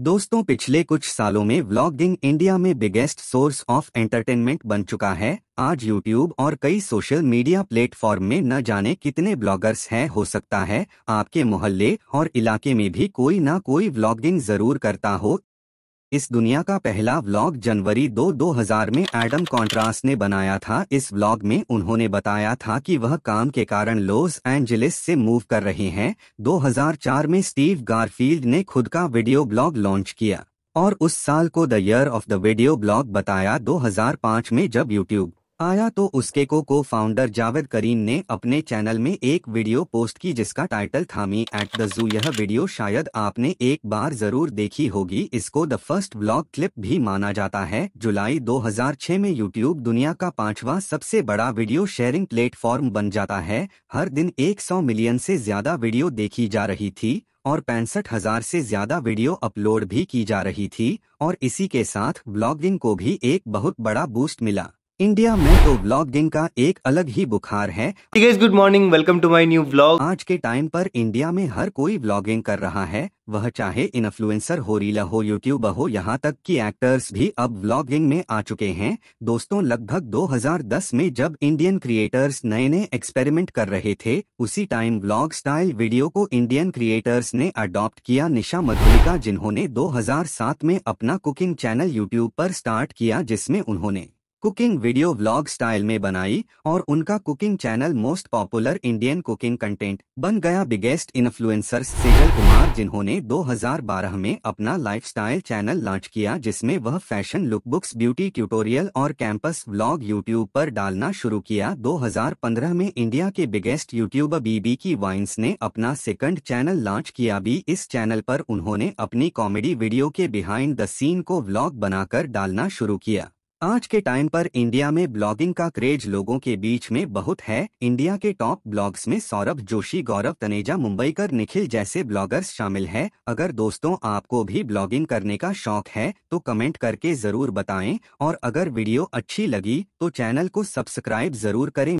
दोस्तों पिछले कुछ सालों में व्लॉगिंग इंडिया में बिगेस्ट सोर्स ऑफ एंटरटेनमेंट बन चुका है आज यूट्यूब और कई सोशल मीडिया प्लेटफॉर्म में न जाने कितने ब्लॉगर्स हैं हो सकता है आपके मोहल्ले और इलाके में भी कोई ना कोई व्लॉगिंग जरूर करता हो इस दुनिया का पहला व्लॉग जनवरी 2 2000 में एडम कॉन्ट्रास ने बनाया था इस व्लॉग में उन्होंने बताया था कि वह काम के कारण लॉस एंजलिस से मूव कर रहे हैं 2004 में स्टीव गारफील्ड ने खुद का वीडियो ब्लॉग लॉन्च किया और उस साल को the year of the video blog बताया 2005 में जब यूट्यूब आया तो उसके को को फाउंडर जावेद करीम ने अपने चैनल में एक वीडियो पोस्ट की जिसका टाइटल था मी एट द जू यह वीडियो शायद आपने एक बार जरूर देखी होगी इसको द फर्स्ट ब्लॉग क्लिप भी माना जाता है जुलाई 2006 में यूट्यूब दुनिया का पांचवा सबसे बड़ा वीडियो शेयरिंग प्लेटफॉर्म बन जाता है हर दिन एक मिलियन से ज्यादा वीडियो देखी जा रही थी और पैंसठ हजार से ज्यादा वीडियो अपलोड भी की जा रही थी और इसी के साथ ब्लॉगिंग को भी एक बहुत बड़ा बूस्ट मिला इंडिया में तो ब्लॉगिंग का एक अलग ही बुखार है good morning welcome to my new blog आज के टाइम पर इंडिया में हर कोई ब्लॉगिंग कर रहा है वह चाहे इन्फ्लुएंसर हो रीला हो यूट्यूब हो यहाँ तक कि एक्टर्स भी अब ब्लॉगिंग में आ चुके हैं दोस्तों लगभग 2010 में जब इंडियन क्रिएटर्स नए नए एक्सपेरिमेंट कर रहे थे उसी टाइम ब्लॉग स्टाइल वीडियो को इंडियन क्रिएटर्स ने अडॉप्ट किया निशा मधुलिका जिन्होंने दो में अपना कुकिंग चैनल यूट्यूब आरोप स्टार्ट किया जिसमें उन्होंने कुकिंग वीडियो व्लॉग स्टाइल में बनाई और उनका cooking channel most popular Indian cooking content बन गया बिगेस्ट इन्फ्लुएंसर सेजल कुमार जिन्होंने 2012 में अपना लाइफस्टाइल चैनल लॉन्च किया जिसमें वह फैशन लुकबुक्स ब्यूटी ट्यूटोरियल और कैंपस व्लॉग यूट्यूब पर डालना शुरू किया 2015 में इंडिया के बिगेस्ट यूट्यूबर बीबी की वाइन्स ने अपना सेकंड चैनल लॉन्च किया भी इस चैनल पर उन्होंने अपनी कॉमेडी वीडियो के बिहाइंड द सीन को व्लॉग बनाकर डालना शुरू किया आज के टाइम पर इंडिया में ब्लॉगिंग का क्रेज लोगों के बीच में बहुत है इंडिया के टॉप ब्लॉग्स में सौरभ जोशी गौरव तनेजा मुंबईकर निखिल जैसे ब्लॉगर्स शामिल हैं अगर दोस्तों आपको भी ब्लॉगिंग करने का शौक है तो कमेंट करके जरूर बताएं और अगर वीडियो अच्छी लगी तो चैनल को सब्सक्राइब जरूर करें